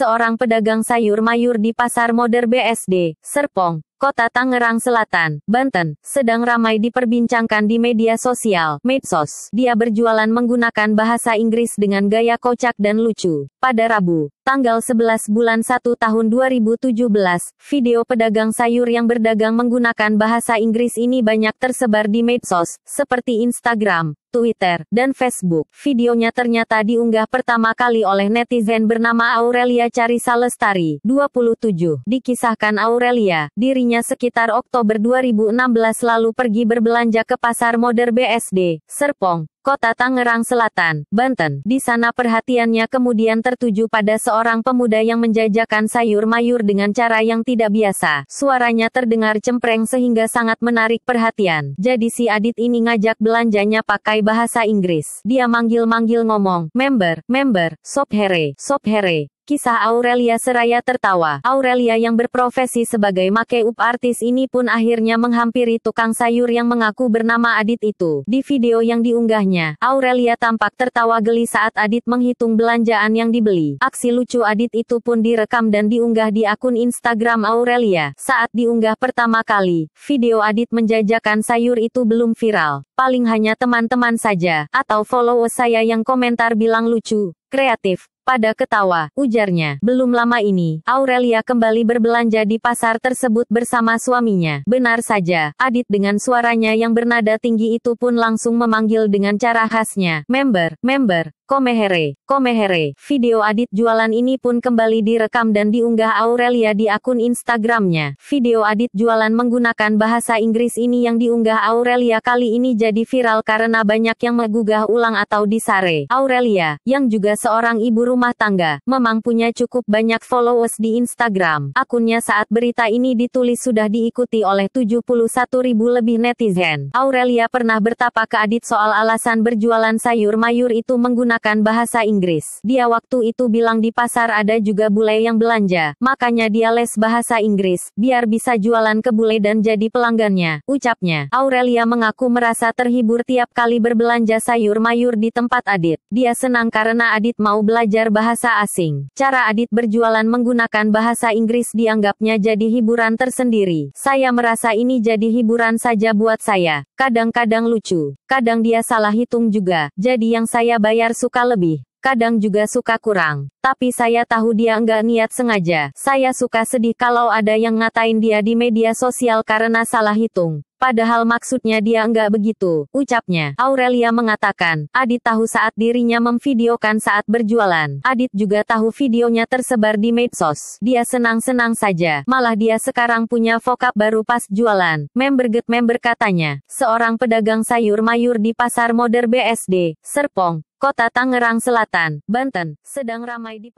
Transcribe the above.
seorang pedagang sayur mayur di Pasar Moder BSD, Serpong, Kota Tangerang Selatan, Banten, sedang ramai diperbincangkan di media sosial, medsos. Dia berjualan menggunakan bahasa Inggris dengan gaya kocak dan lucu. Pada Rabu, tanggal 11 bulan 1 tahun 2017, video pedagang sayur yang berdagang menggunakan bahasa Inggris ini banyak tersebar di medsos, seperti Instagram, Twitter, dan Facebook. Videonya ternyata diunggah pertama kali oleh netizen bernama Aurelia Carisa Lestari, 27. Dikisahkan Aurelia, dirinya sekitar Oktober 2016 lalu pergi berbelanja ke pasar Modern BSD, Serpong, Kota Tangerang Selatan, Banten. Di sana perhatiannya kemudian tertuju pada seorang pemuda yang menjajakan sayur mayur dengan cara yang tidak biasa. Suaranya terdengar cempreng sehingga sangat menarik perhatian. Jadi si Adit ini ngajak belanjanya pakai bahasa Inggris. Dia manggil-manggil ngomong, member, member, sop here, sop here. Kisah Aurelia seraya tertawa. Aurelia yang berprofesi sebagai make up artis ini pun akhirnya menghampiri tukang sayur yang mengaku bernama Adit itu. Di video yang diunggahnya, Aurelia tampak tertawa geli saat Adit menghitung belanjaan yang dibeli. Aksi lucu Adit itu pun direkam dan diunggah di akun Instagram Aurelia. Saat diunggah pertama kali, video Adit menjajakan sayur itu belum viral. Paling hanya teman-teman saja, atau follower saya yang komentar bilang lucu, kreatif, pada ketawa, ujarnya. Belum lama ini, Aurelia kembali berbelanja di pasar tersebut bersama suaminya. Benar saja, Adit dengan suaranya yang bernada tinggi itu pun langsung memanggil dengan cara khasnya. Member, member, Komehere, Komehere. Video Adit jualan ini pun kembali direkam dan diunggah Aurelia di akun Instagramnya. Video Adit jualan menggunakan bahasa Inggris ini yang diunggah Aurelia kali ini jadi viral karena banyak yang menggugah ulang atau disare. Aurelia, yang juga seorang ibu rumah tangga, memang punya cukup banyak followers di Instagram. Akunnya saat berita ini ditulis sudah diikuti oleh 71 ribu lebih netizen. Aurelia pernah bertapa ke Adit soal alasan berjualan sayur mayur itu menggunakan menggunakan bahasa Inggris. Dia waktu itu bilang di pasar ada juga bule yang belanja, makanya dia les bahasa Inggris, biar bisa jualan ke bule dan jadi pelanggannya, ucapnya. Aurelia mengaku merasa terhibur tiap kali berbelanja sayur mayur di tempat Adit. Dia senang karena Adit mau belajar bahasa asing. Cara Adit berjualan menggunakan bahasa Inggris dianggapnya jadi hiburan tersendiri. Saya merasa ini jadi hiburan saja buat saya. Kadang-kadang lucu, kadang dia salah hitung juga, jadi yang saya bayar suka lebih kadang juga suka kurang. Tapi saya tahu dia enggak niat sengaja. Saya suka sedih kalau ada yang ngatain dia di media sosial karena salah hitung. Padahal maksudnya dia enggak begitu, ucapnya. Aurelia mengatakan, Adit tahu saat dirinya memvideokan saat berjualan. Adit juga tahu videonya tersebar di medsos. Dia senang-senang saja, malah dia sekarang punya vokap baru pas jualan. Member get member katanya, seorang pedagang sayur mayur di pasar modern BSD, Serpong, Kota Tangerang Selatan, Banten, sedang ramai di